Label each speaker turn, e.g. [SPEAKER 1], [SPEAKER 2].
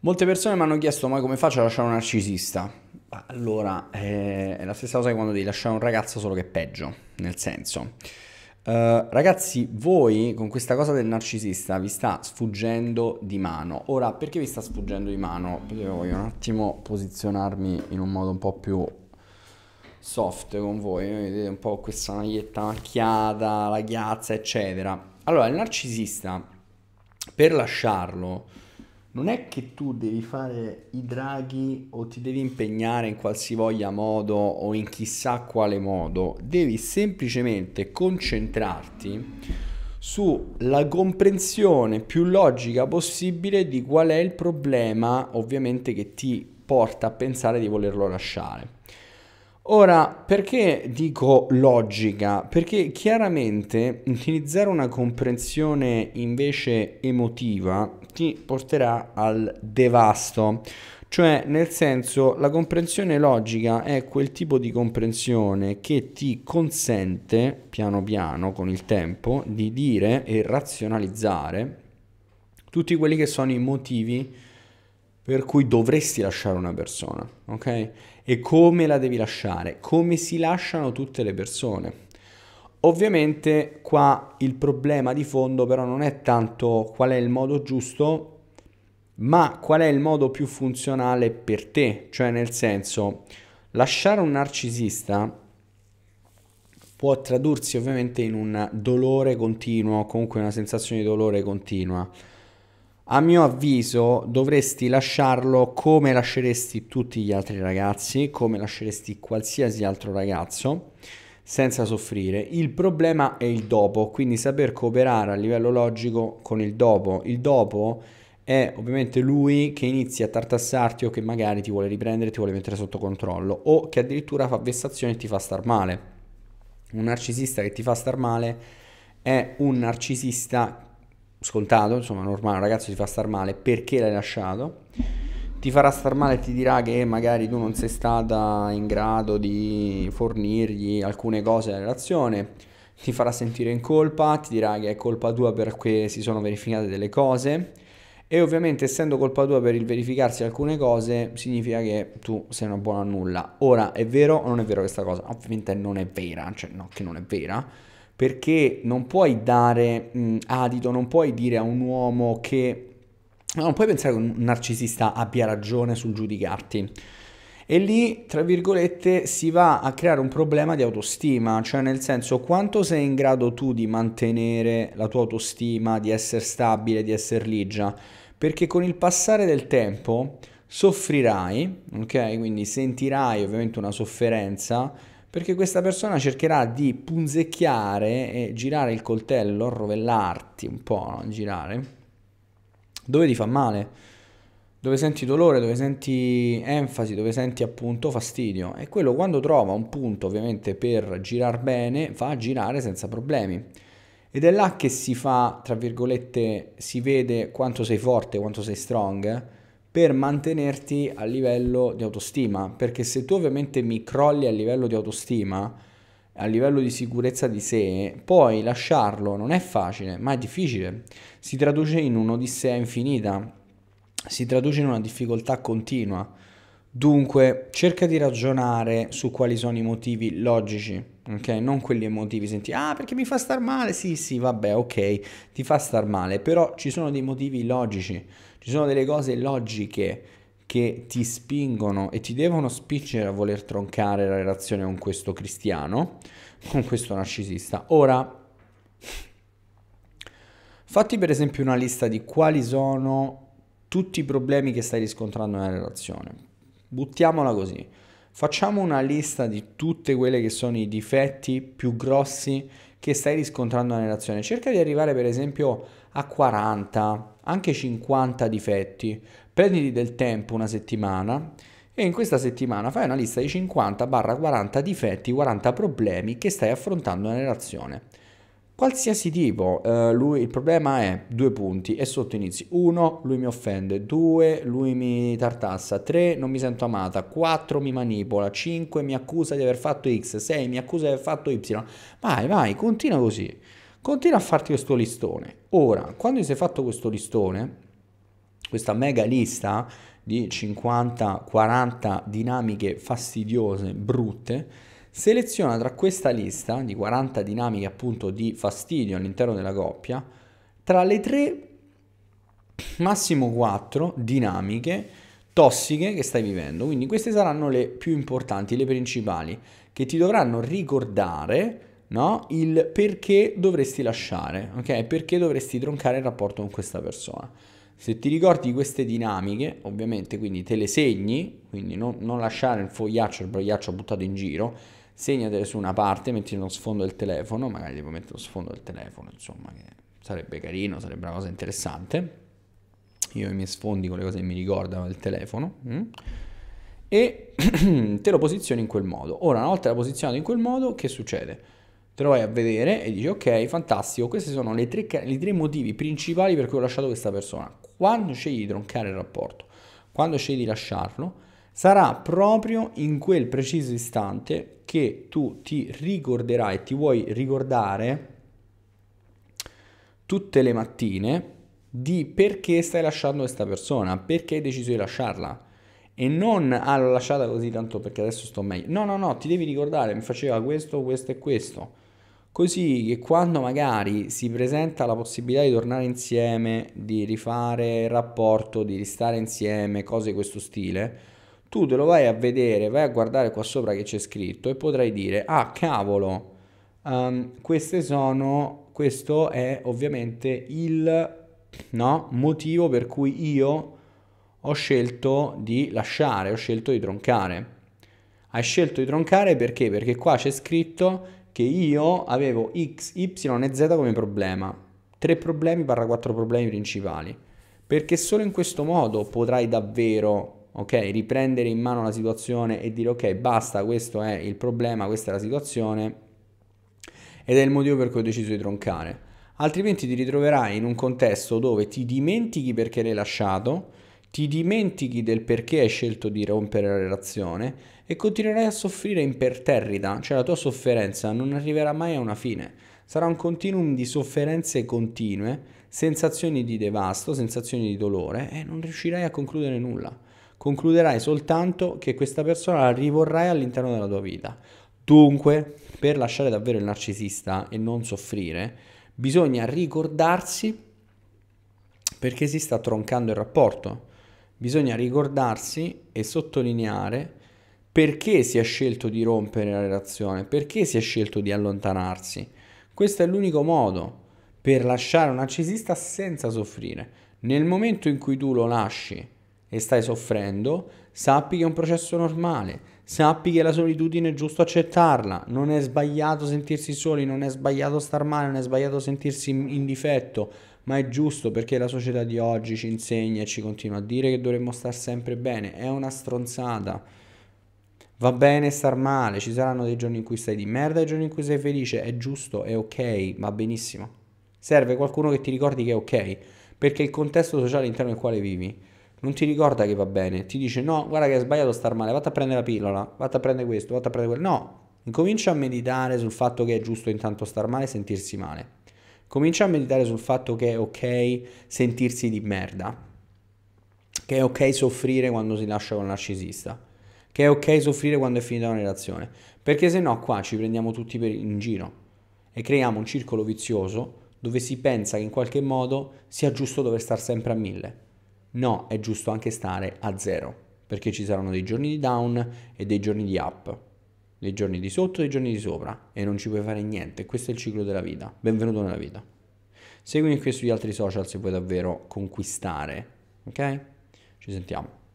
[SPEAKER 1] Molte persone mi hanno chiesto ma come faccio a lasciare un narcisista? Allora, eh, è la stessa cosa che quando devi lasciare un ragazzo, solo che è peggio, nel senso. Uh, ragazzi, voi con questa cosa del narcisista vi sta sfuggendo di mano. Ora, perché vi sta sfuggendo di mano? io voglio un attimo posizionarmi in un modo un po' più soft con voi. Eh, vedete un po' questa maglietta macchiata, la ghiazza, eccetera. Allora, il narcisista, per lasciarlo, non è che tu devi fare i draghi o ti devi impegnare in qualsivoglia modo o in chissà quale modo, devi semplicemente concentrarti sulla comprensione più logica possibile di qual è il problema ovviamente che ti porta a pensare di volerlo lasciare. Ora, perché dico logica? Perché chiaramente utilizzare una comprensione invece emotiva ti porterà al devasto. Cioè, nel senso, la comprensione logica è quel tipo di comprensione che ti consente, piano piano, con il tempo, di dire e razionalizzare tutti quelli che sono i motivi per cui dovresti lasciare una persona, ok? E come la devi lasciare? Come si lasciano tutte le persone? Ovviamente qua il problema di fondo però non è tanto qual è il modo giusto, ma qual è il modo più funzionale per te, cioè nel senso lasciare un narcisista può tradursi ovviamente in un dolore continuo, comunque una sensazione di dolore continua a mio avviso dovresti lasciarlo come lasceresti tutti gli altri ragazzi, come lasceresti qualsiasi altro ragazzo, senza soffrire. Il problema è il dopo, quindi saper cooperare a livello logico con il dopo. Il dopo è ovviamente lui che inizia a tartassarti o che magari ti vuole riprendere, ti vuole mettere sotto controllo o che addirittura fa vessazione e ti fa star male. Un narcisista che ti fa star male è un narcisista scontato, insomma normale, un ragazzo ti fa star male perché l'hai lasciato, ti farà star male e ti dirà che magari tu non sei stata in grado di fornirgli alcune cose alla relazione, ti farà sentire in colpa, ti dirà che è colpa tua perché si sono verificate delle cose e ovviamente essendo colpa tua per il verificarsi alcune cose significa che tu sei una buona a nulla. Ora è vero o non è vero questa cosa? Ovviamente non è vera, cioè no che non è vera perché non puoi dare mh, adito, non puoi dire a un uomo che... Non puoi pensare che un narcisista abbia ragione sul giudicarti. E lì, tra virgolette, si va a creare un problema di autostima, cioè nel senso quanto sei in grado tu di mantenere la tua autostima, di essere stabile, di essere ligia, perché con il passare del tempo soffrirai, ok? Quindi sentirai ovviamente una sofferenza perché questa persona cercherà di punzecchiare e girare il coltello, rovellarti un po', no? girare, dove ti fa male dove senti dolore, dove senti enfasi, dove senti appunto fastidio. E quello quando trova un punto ovviamente per girare bene, fa girare senza problemi. Ed è là che si fa, tra virgolette, si vede quanto sei forte, quanto sei strong, per mantenerti a livello di autostima, perché se tu ovviamente mi crolli a livello di autostima, a livello di sicurezza di sé, poi lasciarlo non è facile, ma è difficile. Si traduce in un'odissea infinita, si traduce in una difficoltà continua. Dunque, cerca di ragionare su quali sono i motivi logici, ok? Non quelli emotivi, senti, ah, perché mi fa star male? Sì, sì, vabbè, ok, ti fa star male, però ci sono dei motivi logici, ci sono delle cose logiche che ti spingono e ti devono spingere a voler troncare la relazione con questo cristiano, con questo narcisista. Ora, fatti per esempio una lista di quali sono tutti i problemi che stai riscontrando nella relazione. Buttiamola così. Facciamo una lista di tutte quelle che sono i difetti più grossi che stai riscontrando nella relazione. Cerca di arrivare per esempio a 40 anche 50 difetti, prenditi del tempo una settimana e in questa settimana fai una lista di 50-40 difetti, 40 problemi che stai affrontando nella relazione. Qualsiasi tipo, eh, lui, il problema è due punti e sotto inizi. Uno, Lui mi offende. Due, Lui mi tartassa. Tre, Non mi sento amata. Quattro, Mi manipola. Cinque, Mi accusa di aver fatto X. Sei, Mi accusa di aver fatto Y. Vai, vai, continua così. Continua a farti questo listone. Ora, quando si è fatto questo listone, questa mega lista di 50-40 dinamiche fastidiose, brutte, seleziona tra questa lista di 40 dinamiche appunto di fastidio all'interno della coppia, tra le 3, massimo 4 dinamiche tossiche che stai vivendo. Quindi queste saranno le più importanti, le principali, che ti dovranno ricordare no? Il perché dovresti lasciare, ok? Perché dovresti troncare il rapporto con questa persona. Se ti ricordi queste dinamiche, ovviamente, quindi te le segni, quindi non, non lasciare il fogliaccio, il brogliaccio buttato in giro, segnatele su una parte, metti uno sfondo del telefono, magari devo mettere lo sfondo del telefono, insomma, che sarebbe carino, sarebbe una cosa interessante. Io mi miei sfondi con le cose che mi ricordano del telefono. Mm? E te lo posizioni in quel modo. Ora, una volta la posizionato in quel modo, che succede? te lo vai a vedere e dici ok, fantastico, questi sono i tre, tre motivi principali per cui ho lasciato questa persona. Quando scegli di troncare il rapporto, quando scegli di lasciarlo, sarà proprio in quel preciso istante che tu ti ricorderai, ti vuoi ricordare tutte le mattine di perché stai lasciando questa persona, perché hai deciso di lasciarla. E non, ah l'ho lasciata così tanto perché adesso sto meglio. No, no, no, ti devi ricordare, mi faceva questo, questo e questo così che quando magari si presenta la possibilità di tornare insieme, di rifare il rapporto, di ristare insieme, cose di questo stile, tu te lo vai a vedere, vai a guardare qua sopra che c'è scritto e potrai dire, ah cavolo, um, queste sono, questo è ovviamente il no, motivo per cui io ho scelto di lasciare, ho scelto di troncare. Hai scelto di troncare perché? Perché qua c'è scritto che io avevo x, y e z come problema. Tre problemi barra quattro problemi principali. Perché solo in questo modo potrai davvero, ok, riprendere in mano la situazione e dire ok, basta, questo è il problema, questa è la situazione ed è il motivo per cui ho deciso di troncare. Altrimenti ti ritroverai in un contesto dove ti dimentichi perché l'hai lasciato, ti dimentichi del perché hai scelto di rompere la relazione e continuerai a soffrire imperterrita, cioè la tua sofferenza non arriverà mai a una fine. Sarà un continuum di sofferenze continue, sensazioni di devasto, sensazioni di dolore e non riuscirai a concludere nulla. Concluderai soltanto che questa persona la rivorrai all'interno della tua vita. Dunque, per lasciare davvero il narcisista e non soffrire, bisogna ricordarsi perché si sta troncando il rapporto bisogna ricordarsi e sottolineare perché si è scelto di rompere la relazione, perché si è scelto di allontanarsi. Questo è l'unico modo per lasciare un narcisista senza soffrire. Nel momento in cui tu lo lasci e stai soffrendo, sappi che è un processo normale, sappi che la solitudine è giusto accettarla, non è sbagliato sentirsi soli, non è sbagliato star male, non è sbagliato sentirsi in difetto, ma è giusto perché la società di oggi ci insegna e ci continua a dire che dovremmo star sempre bene, è una stronzata. Va bene star male, ci saranno dei giorni in cui stai di merda e giorni in cui sei felice, è giusto, è ok, va benissimo. Serve qualcuno che ti ricordi che è ok, perché il contesto sociale all'interno del quale vivi non ti ricorda che va bene, ti dice no, guarda che hai sbagliato star male, vatti a prendere la pillola, vatti a prendere questo, vatti a prendere quello. No, incomincia a meditare sul fatto che è giusto intanto star male e sentirsi male comincia a meditare sul fatto che è ok sentirsi di merda, che è ok soffrire quando si lascia con un narcisista, che è ok soffrire quando è finita una relazione, perché se no qua ci prendiamo tutti in giro e creiamo un circolo vizioso dove si pensa che in qualche modo sia giusto dover stare sempre a mille. No, è giusto anche stare a zero, perché ci saranno dei giorni di down e dei giorni di up dei giorni di sotto e dei giorni di sopra e non ci puoi fare niente. Questo è il ciclo della vita. Benvenuto nella vita. Seguimi qui sugli altri social se vuoi davvero conquistare, ok? Ci sentiamo.